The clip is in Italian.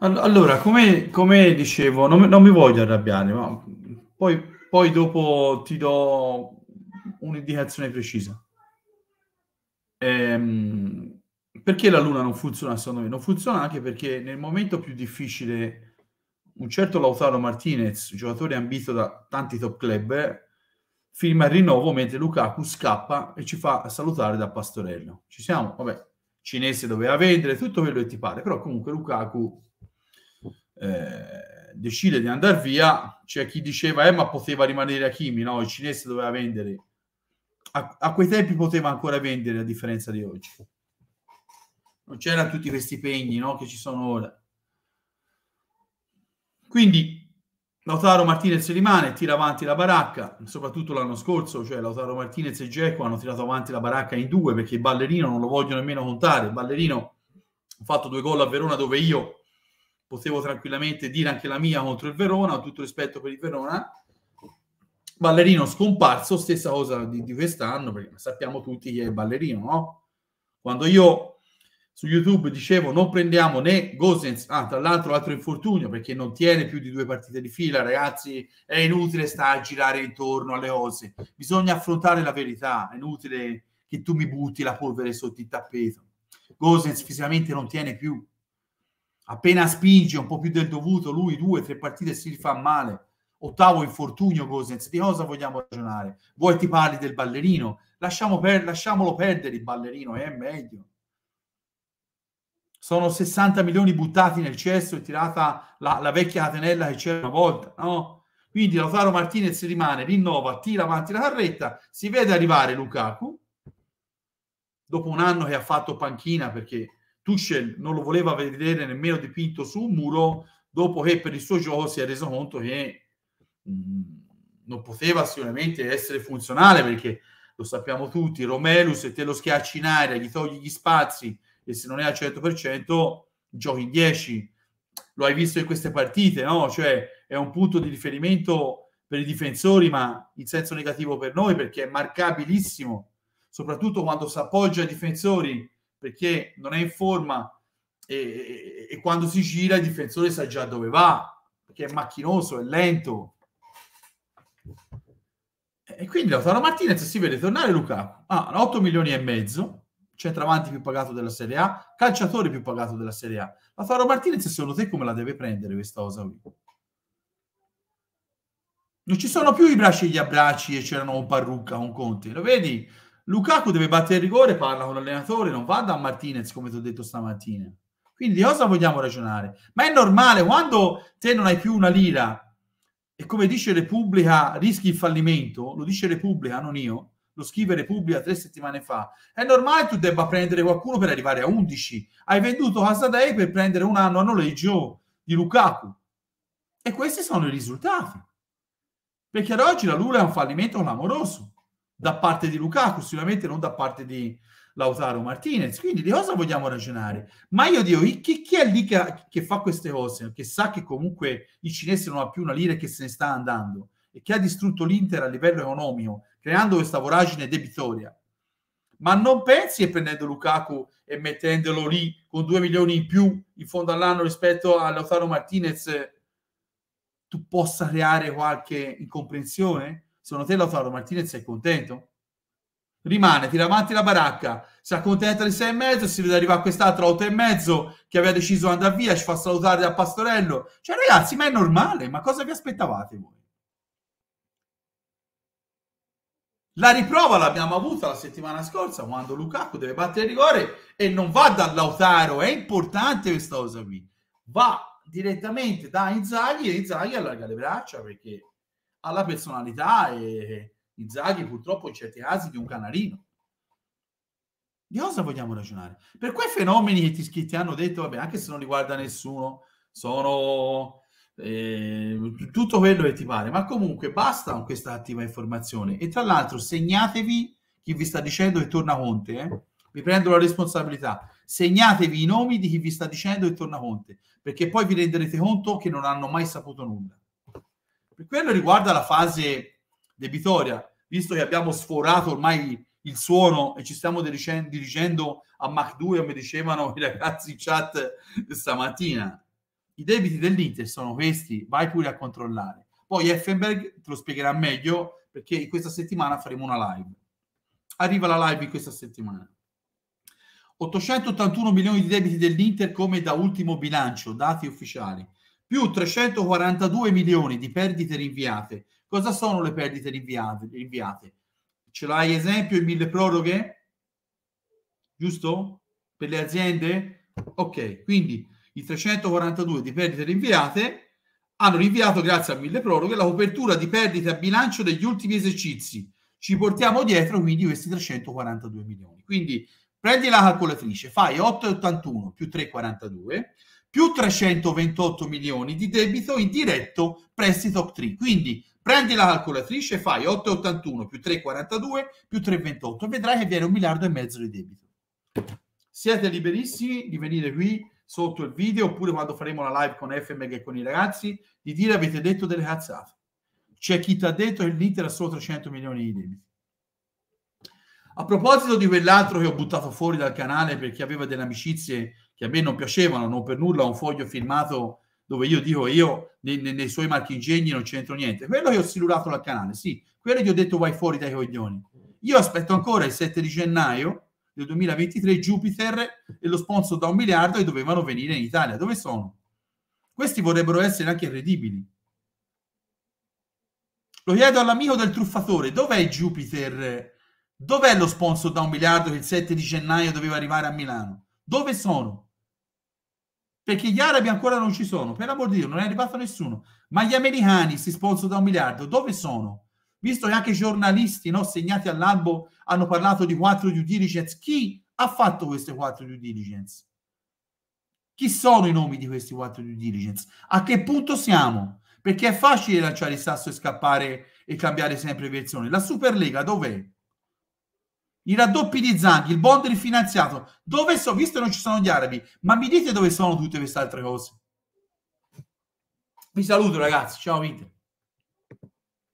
Allora, come, come dicevo, non, non, mi voglio arrabbiare, ma poi, poi dopo ti do un'indicazione precisa. Ehm, perché la Luna non funziona secondo me? Non funziona anche perché nel momento più difficile un certo Lautaro Martinez, giocatore ambito da tanti top club, firma il rinnovo mentre Lukaku scappa e ci fa salutare da Pastorello. Ci siamo? Vabbè, cinese doveva vendere, tutto quello che ti pare, però comunque Lukaku eh, decide di andare via, c'è chi diceva, eh, ma poteva rimanere a Kimi, no? Il cinese doveva vendere. A, a quei tempi poteva ancora vendere, a differenza di oggi. Non c'erano tutti questi pegni, no? Che ci sono ora. Quindi Lautaro Martinez rimane, tira avanti la baracca, soprattutto l'anno scorso, cioè Lautaro Martinez e Geco hanno tirato avanti la baracca in due perché il ballerino non lo voglio nemmeno contare, il ballerino ha fatto due gol a Verona dove io potevo tranquillamente dire anche la mia contro il Verona, ho tutto rispetto per il Verona. Ballerino scomparso, stessa cosa di, di quest'anno, perché sappiamo tutti chi è il ballerino, no? Quando io su YouTube dicevo non prendiamo né Gosens, ah, tra l'altro altro infortunio perché non tiene più di due partite di fila, ragazzi, è inutile stare a girare intorno alle cose, bisogna affrontare la verità, è inutile che tu mi butti la polvere sotto il tappeto. Gosens fisicamente non tiene più, appena spinge un po' più del dovuto, lui due, tre partite si rifà male. Ottavo infortunio Gosens, di cosa vogliamo ragionare? Vuoi ti parli del ballerino? Lasciamo per, lasciamolo perdere il ballerino, eh, è meglio. Sono 60 milioni buttati nel cesso e tirata la, la vecchia catenella che c'era una volta, no? Quindi Lautaro Martinez rimane, rinnova, tira avanti la carretta, si vede arrivare Lukaku, dopo un anno che ha fatto panchina perché Tuchel non lo voleva vedere nemmeno dipinto su un muro dopo che per il suo gioco si è reso conto che mm, non poteva sicuramente essere funzionale perché lo sappiamo tutti, Romelu se te lo schiacci in aria, gli togli gli spazi e se non è al 100% giochi in 10. Lo hai visto in queste partite, no? Cioè è un punto di riferimento per i difensori, ma in senso negativo per noi perché è marcabilissimo, soprattutto quando si appoggia ai difensori perché non è in forma e, e, e quando si gira il difensore sa già dove va, perché è macchinoso, è lento. E quindi Lautaro Martinez si vede tornare Luca ah, a ah, 8 milioni e mezzo, centravanti più pagato della Serie A, calciatore più pagato della Serie A. Lautaro Martinez, secondo te come la deve prendere questa cosa qui? Non ci sono più i bracci e gli abbracci e c'erano un parrucca, un conte, lo vedi? Lukaku deve battere il rigore, parla con l'allenatore, non va da Martinez come ti ho detto stamattina. Quindi di cosa vogliamo ragionare? Ma è normale, quando te non hai più una lira e come dice Repubblica rischi il fallimento, lo dice Repubblica, non io, lo scrive Repubblica tre settimane fa, è normale che tu debba prendere qualcuno per arrivare a 11. Hai venduto Casadei per prendere un anno a noleggio di Lukaku. E questi sono i risultati. Perché ad oggi la Lula è un fallimento clamoroso da parte di Lukaku, sicuramente non da parte di Lautaro Martinez. Quindi di cosa vogliamo ragionare? Ma io dico, chi, chi è lì che, che, fa queste cose, che sa che comunque i cinesi non ha più una lira e che se ne sta andando e che ha distrutto l'Inter a livello economico, creando questa voragine debitoria? Ma non pensi che prendendo Lukaku e mettendolo lì con 2 milioni in più in fondo all'anno rispetto a Lautaro Martinez tu possa creare qualche incomprensione? sono te Lautaro Martinez sei contento? Rimane, tira avanti la baracca, si accontenta di sei e mezzo, si vede arrivare quest'altro otto e mezzo che aveva deciso di andare via, ci fa salutare da Pastorello. Cioè ragazzi, ma è normale, ma cosa vi aspettavate voi? La riprova l'abbiamo avuta la settimana scorsa quando Lukaku deve battere il rigore e non va da Lautaro, è importante questa cosa qui. Va direttamente da Inzaghi e Inzaghi allarga le braccia perché alla personalità e Inzaghi purtroppo in certi casi di un canarino. Di cosa vogliamo ragionare? Per quei fenomeni che ti, che ti hanno detto, vabbè, anche se non riguarda nessuno, sono eh, tutto quello che ti pare, ma comunque basta con questa attiva informazione. E tra l'altro segnatevi chi vi sta dicendo che torna Conte, eh? vi prendo la responsabilità, segnatevi i nomi di chi vi sta dicendo che torna Conte, perché poi vi renderete conto che non hanno mai saputo nulla. Per quello riguarda la fase debitoria, visto che abbiamo sforato ormai il suono e ci stiamo dirigendo, a Mach 2, come dicevano i ragazzi in chat stamattina, i debiti dell'Inter sono questi, vai pure a controllare. Poi Effenberg te lo spiegherà meglio perché in questa settimana faremo una live. Arriva la live in questa settimana. 881 milioni di debiti dell'Inter come da ultimo bilancio, dati ufficiali più 342 milioni di perdite rinviate. Cosa sono le perdite rinviate? rinviate? Ce l'hai esempio in mille proroghe? Giusto? Per le aziende? Ok, quindi i 342 di perdite rinviate hanno rinviato grazie a mille proroghe la copertura di perdite a bilancio degli ultimi esercizi. Ci portiamo dietro quindi questi 342 milioni. Quindi prendi la calcolatrice, fai 8,81 più 3,42 più 328 milioni di debito in diretto prestito top 3. Quindi prendi la calcolatrice, fai 8,81 più 3,42 più 3,28 e vedrai che viene un miliardo e mezzo di debito. Siete liberissimi di venire qui sotto il video oppure quando faremo la live con FM e con i ragazzi di dire avete detto delle cazzate. C'è chi ti ha detto che l'Inter ha solo 300 milioni di debiti. A proposito di quell'altro che ho buttato fuori dal canale perché aveva delle amicizie che a me non piacevano, non per nulla un foglio filmato dove io dico io nei, nei suoi marchingegni non c'entro niente. Quello che ho silurato dal canale, sì, quello che ho detto vai fuori dai coglioni. Io aspetto ancora il 7 di gennaio del 2023 Jupiter e lo sponsor da un miliardo e dovevano venire in Italia. Dove sono? Questi vorrebbero essere anche credibili. Lo chiedo all'amico del truffatore, dov'è Jupiter? Dov'è lo sponsor da un miliardo che il 7 di gennaio doveva arrivare a Milano? Dove sono? perché gli arabi ancora non ci sono, per amor di Dio, non è arrivato nessuno. Ma gli americani si sponsano da un miliardo, dove sono? Visto che anche i giornalisti no, segnati all'albo hanno parlato di quattro due diligence, chi ha fatto queste quattro due diligence? Chi sono i nomi di questi quattro due diligence? A che punto siamo? Perché è facile lanciare il sasso e scappare e cambiare sempre versione. La Superlega dov'è? i raddoppi di Zanghi, il bond rifinanziato, dove sono? Visto che non ci sono gli arabi, ma mi dite dove sono tutte queste altre cose? Vi saluto ragazzi, ciao Vite.